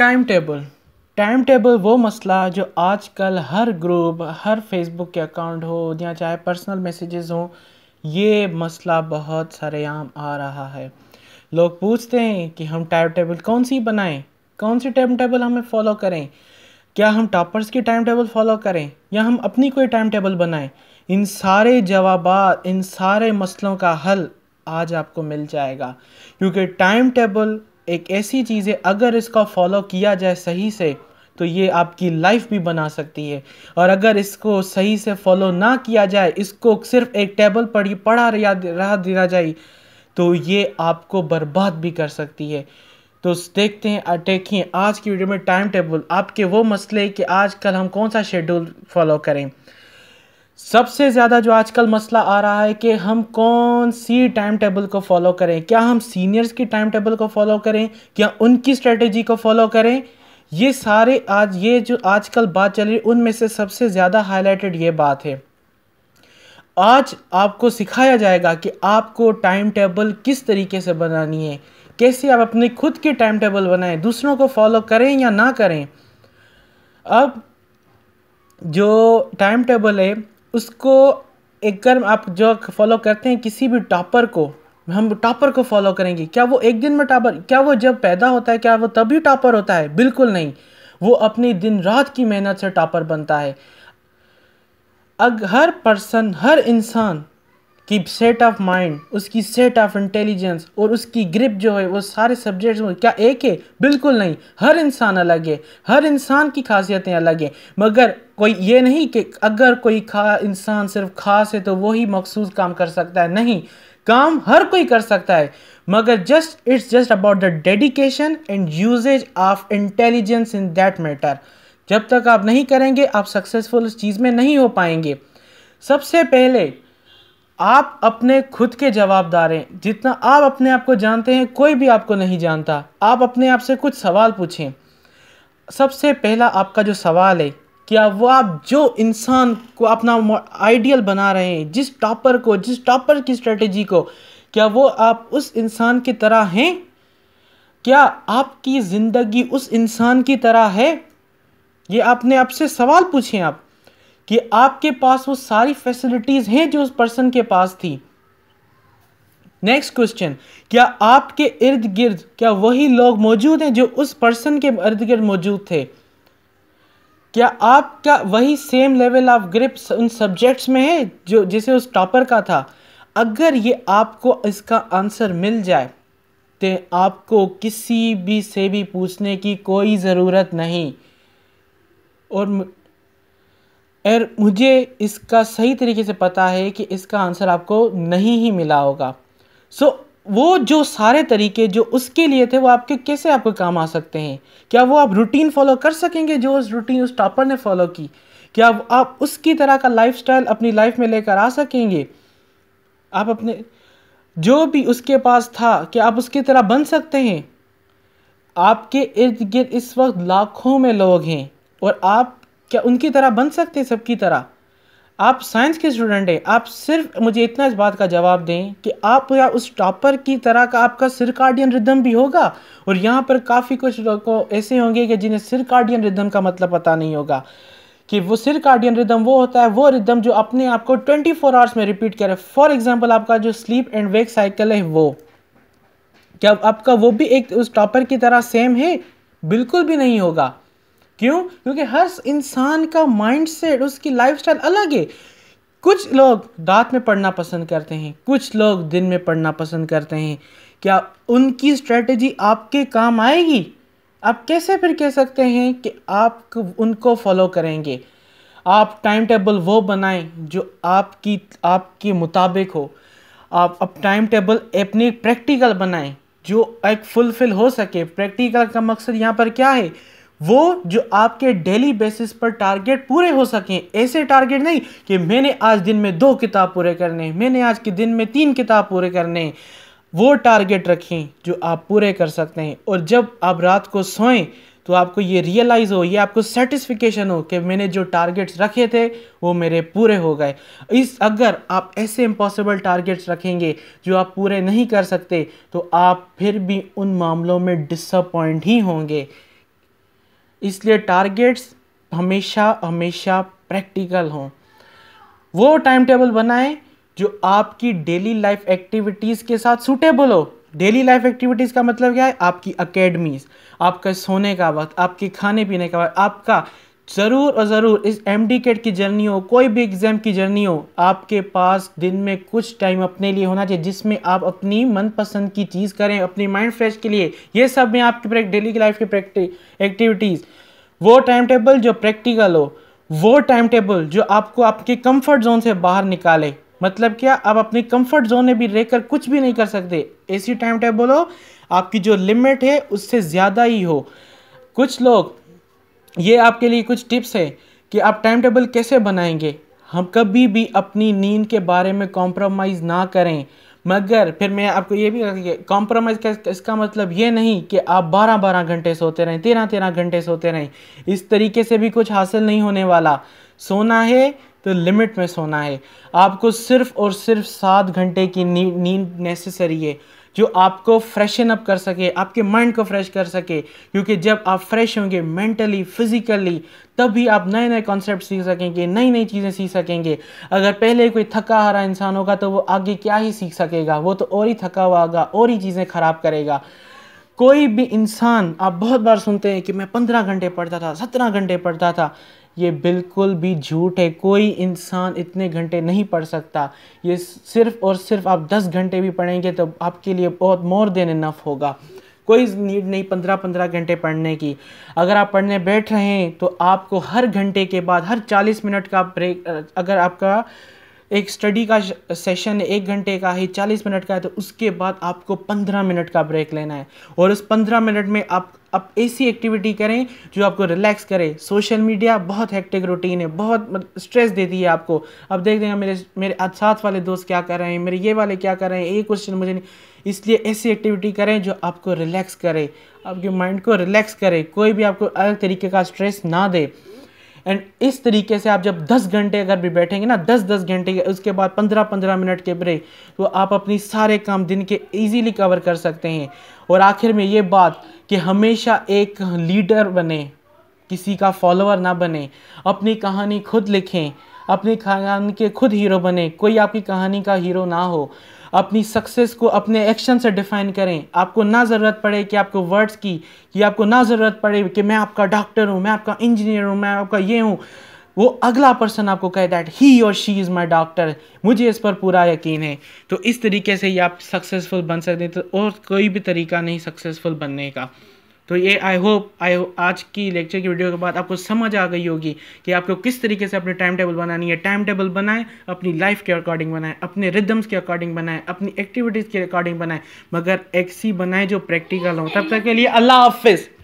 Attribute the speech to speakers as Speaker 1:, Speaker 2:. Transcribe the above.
Speaker 1: time table time table वो मसला जो आजकल हर ग्रुप हर फेसबुक के अकाउंट हो या चाहे पर्सनल मैसेजेस हो ये मसला बहुत सारे आम आ रहा है लोग पूछते हैं कि हम टाइम टेबल कौन सी बनाएं कौन सी टाइम टेबल हमें फॉलो करें क्या हम टॉपर्स की टाइम टेबल फॉलो करें या हम अपनी कोई टाइम टेबल बनाएं इन सारे जवाब इन सारे मसलों का हल आज आपको मिल जाएगा क्योंकि टाइम टेबल एक ऐसी चीज़ है अगर इसका फॉलो किया जाए सही से तो ये आपकी लाइफ भी बना सकती है और अगर इसको सही से फॉलो ना किया जाए इसको सिर्फ एक टेबल पर ही पढ़ा रहा दिया जाए तो ये आपको बर्बाद भी कर सकती है तो देखते हैं देखिए आज की वीडियो में टाइम टेबल आपके वो मसले कि आजकल हम कौन सा शेड्यूल फॉलो करें सबसे ज़्यादा जो आजकल मसला आ रहा है कि हम कौन सी टाइम टेबल को फॉलो करें क्या हम सीनियर्स की टाइम टेबल को फॉलो करें क्या उनकी स्ट्रेटजी को फॉलो करें ये सारे आज ये जो आजकल बात चल रही है उनमें से सबसे ज़्यादा हाईलाइटेड ये बात है आज आपको सिखाया जाएगा कि आपको टाइम टेबल किस तरीके से बनानी है कैसे आप अपने खुद की टाइम टेबल बनाएं दूसरों को फॉलो करें या ना करें अब जो टाइम टेबल है उसको अगर आप जो फॉलो करते हैं किसी भी टॉपर को हम टॉपर को फॉलो करेंगे क्या वो एक दिन में टॉपर क्या वो जब पैदा होता है क्या वो तभी टॉपर होता है बिल्कुल नहीं वो अपनी दिन रात की मेहनत से टॉपर बनता है अगर हर पर्सन हर इंसान की सेट ऑफ माइंड उसकी सेट ऑफ इंटेलिजेंस और उसकी ग्रिप जो है वो सारे सब्जेक्ट्स में क्या एक है बिल्कुल नहीं हर इंसान अलग है हर इंसान की खासियतें अलग हैं मगर कोई ये नहीं कि अगर कोई खा इंसान सिर्फ खास है तो वही मखसूस काम कर सकता है नहीं काम हर कोई कर सकता है मगर just it's just about the dedication and usages of intelligence in that matter जब तक आप नहीं करेंगे आप सक्सेसफुल उस चीज़ में नहीं हो पाएंगे सबसे पहले आप अपने खुद के जवाबदार हैं जितना आप अपने आप को जानते हैं कोई भी आपको नहीं जानता आप अपने आप से कुछ सवाल पूछें सबसे पहला आपका जो सवाल है क्या वो आप जो इंसान को अपना आइडियल बना रहे हैं जिस टॉपर को जिस टॉपर की स्ट्रेटजी को क्या वो आप उस इंसान की तरह हैं क्या आपकी ज़िंदगी उस इंसान की तरह है ये अपने आप से सवाल पूछें आप कि आपके पास वो सारी फैसिलिटीज़ हैं जो उस पर्सन के पास थी नेक्स्ट क्वेश्चन क्या आपके इर्द गिर्द क्या वही लोग मौजूद हैं जो उस पर्सन के इर्द गिर्द मौजूद थे क्या आपका वही सेम लेवल ऑफ ग्रिप उन सब्जेक्ट्स में है जो जिसे उस टॉपर का था अगर ये आपको इसका आंसर मिल जाए तो आपको किसी भी से भी पूछने की कोई ज़रूरत नहीं और और मुझे इसका सही तरीके से पता है कि इसका आंसर आपको नहीं ही मिला होगा सो so, वो जो सारे तरीके जो उसके लिए थे वो आपके कैसे आपको काम आ सकते हैं क्या वो आप रूटीन फॉलो कर सकेंगे जो उस रूटीन उस टॉपर ने फॉलो की क्या आप उसकी तरह का लाइफ अपनी लाइफ में लेकर आ सकेंगे आप अपने जो भी उसके पास था क्या आप उसकी तरह बन सकते हैं आपके इर्द गिर्द इस वक्त लाखों में लोग हैं और आप क्या उनकी तरह बन सकते सबकी तरह आप साइंस के स्टूडेंट हैं आप सिर्फ मुझे इतना इस बात का जवाब दें कि आप या उस टॉपर की तरह का आपका सिरकार्डियन रिदम भी होगा और यहाँ पर काफ़ी कुछ लोगों ऐसे होंगे कि जिन्हें सिरकार्डियन रिदम का मतलब पता नहीं होगा कि वो सिरकार्डियन रिदम वो होता है वो रिदम जो अपने आप को ट्वेंटी फोर आवर्स में रिपीट करे फॉर एग्जाम्पल आपका जो स्लीप एंड वेक साइकिल है वो क्या आपका वो भी एक उस टॉपर की तरह सेम है बिल्कुल भी नहीं होगा क्यों क्योंकि हर इंसान का माइंड सेट उसकी लाइफ अलग है कुछ लोग रात में पढ़ना पसंद करते हैं कुछ लोग दिन में पढ़ना पसंद करते हैं क्या उनकी स्ट्रेटजी आपके काम आएगी आप कैसे फिर कह सकते हैं कि आप उनको फॉलो करेंगे आप टाइम टेबल वो बनाएं जो आपकी आपके मुताबिक हो आप अब टाइम टेबल अपनी प्रैक्टिकल बनाएं जो एक फुलफिल हो सके प्रैक्टिकल का मकसद यहाँ पर क्या है वो जो आपके डेली बेसिस पर टारगेट पूरे हो सकें ऐसे टारगेट नहीं कि मैंने आज दिन में दो किताब पूरे करने मैंने आज के दिन में तीन किताब पूरे करने वो टारगेट रखें जो आप पूरे कर सकते हैं और जब आप रात को सोएं तो आपको ये रियलाइज़ हो ये आपको सेटिस्फिकेशन हो कि मैंने जो टारगेट्स रखे थे वो मेरे पूरे हो गए इस अगर आप ऐसे इम्पॉसिबल टारगेट्स रखेंगे जो आप पूरे नहीं कर सकते तो आप फिर भी उन मामलों में डिसअपॉइंट ही होंगे इसलिए टारगेट्स हमेशा हमेशा प्रैक्टिकल हों वो टाइम टेबल बनाएं जो आपकी डेली लाइफ एक्टिविटीज़ के साथ सूटेबल हो डेली लाइफ एक्टिविटीज़ का मतलब क्या है आपकी अकेडमीज आपका सोने का वक्त आपके खाने पीने का वक्त आपका ज़रूर और ज़रूर इस एम डी केट की जर्नी हो कोई भी एग्ज़ाम की जर्नी हो आपके पास दिन में कुछ टाइम अपने लिए होना चाहिए जिसमें आप अपनी मनपसंद की चीज़ करें अपनी माइंड फ्रेश के लिए ये सब में आपकी डेली की लाइफ की एक्टिविटीज़ वो टाइम टेबल जो प्रैक्टिकल हो वो टाइम टेबल जो आपको आपके कंफर्ट जोन से बाहर निकाले मतलब क्या आप अपने कंफर्ट जोन में भी रहकर कुछ भी नहीं कर सकते ऐसी टाइम टेबल हो आपकी जो लिमिट है उससे ज़्यादा ही हो कुछ लोग ये आपके लिए कुछ टिप्स है कि आप टाइम टेबल कैसे बनाएंगे हम कभी भी अपनी नींद के बारे में कॉम्प्रोमाइज़ ना करें मगर फिर मैं आपको ये भी कॉम्प्रोमाइज़ का इसका मतलब ये नहीं कि आप बारह बारह घंटे सोते रहें तेरह तेरह घंटे सोते रहें इस तरीके से भी कुछ हासिल नहीं होने वाला सोना है तो लिमिट में सोना है आपको सिर्फ़ और सिर्फ सात घंटे की नींद नेसेसरी है जो आपको फ्रेशन अप कर सके आपके माइंड को फ्रेश कर सके क्योंकि जब आप फ्रेश होंगे मेंटली फिजिकली तब भी आप नए नए कॉन्सेप्ट सीख सकेंगे नई नई चीज़ें सीख सकेंगे अगर पहले कोई थका हारा इंसान होगा तो वो आगे क्या ही सीख सकेगा वो तो और ही थका हुआ होगा और ही चीज़ें ख़राब करेगा कोई भी इंसान आप बहुत बार सुनते हैं कि मैं पंद्रह घंटे पढ़ता था सत्रह घंटे पढ़ता था ये बिल्कुल भी झूठ है कोई इंसान इतने घंटे नहीं पढ़ सकता ये सिर्फ और सिर्फ आप दस घंटे भी पढ़ेंगे तो आपके लिए बहुत मोर देन इनफ होगा कोई नीड नहीं पंद्रह पंद्रह घंटे पढ़ने की अगर आप पढ़ने बैठ रहे हैं तो आपको हर घंटे के बाद हर चालीस मिनट का ब्रेक अगर आपका एक स्टडी का सेशन एक घंटे का है चालीस मिनट का है तो उसके बाद आपको पंद्रह मिनट का ब्रेक लेना है और उस पंद्रह मिनट में आप आप ऐसी एक्टिविटी करें जो आपको रिलैक्स करे सोशल मीडिया बहुत हेक्टिक रूटीन है बहुत स्ट्रेस देती है आपको अब देख देंगे मेरे मेरे साथ वाले दोस्त क्या कर रहे हैं मेरे ये वाले क्या कर रहे हैं ये क्वेश्चन मुझे नहीं इसलिए ऐसी एक्टिविटी करें जो आपको रिलैक्स करे आपके माइंड को रिलैक्स करे कोई भी आपको अलग तरीके का स्ट्रेस ना दे एंड इस तरीके से आप जब 10 घंटे अगर भी बैठेंगे ना 10-10 घंटे उसके बाद 15-15 मिनट के ब्रेक तो आप अपनी सारे काम दिन के इजीली कवर कर सकते हैं और आखिर में ये बात कि हमेशा एक लीडर बने किसी का फॉलोअर ना बने अपनी कहानी खुद लिखें अपनी कहानी के खुद हीरो बने कोई आपकी कहानी का हीरो ना हो अपनी सक्सेस को अपने एक्शन से डिफाइन करें आपको ना ज़रूरत पड़े कि आपको वर्ड्स की कि आपको ना ज़रूरत पड़े कि मैं आपका डॉक्टर हूँ मैं आपका इंजीनियर हूँ मैं आपका ये हूँ वो अगला पर्सन आपको कहे दैट ही और शी इज़ माई डॉक्टर मुझे इस पर पूरा यकीन है तो इस तरीके से ही आप सक्सेसफुल बन सकते हैं तो और कोई भी तरीका नहीं सक्सेसफुल बनने का तो ये आई होप आई आज की लेक्चर की वीडियो के बाद आपको समझ आ गई होगी कि आपको किस तरीके से अपने टाइम टेबल बनानी है टाइम टेबल बनाएं अपनी लाइफ के अकॉर्डिंग बनाएं अपने रिदम्स के अकॉर्डिंग बनाएं अपनी एक्टिविटीज़ के अकॉर्डिंग बनाएं मगर एक्सी बनाएं जो प्रैक्टिकल हो तब तक के लिए अल्लाह हाफिज़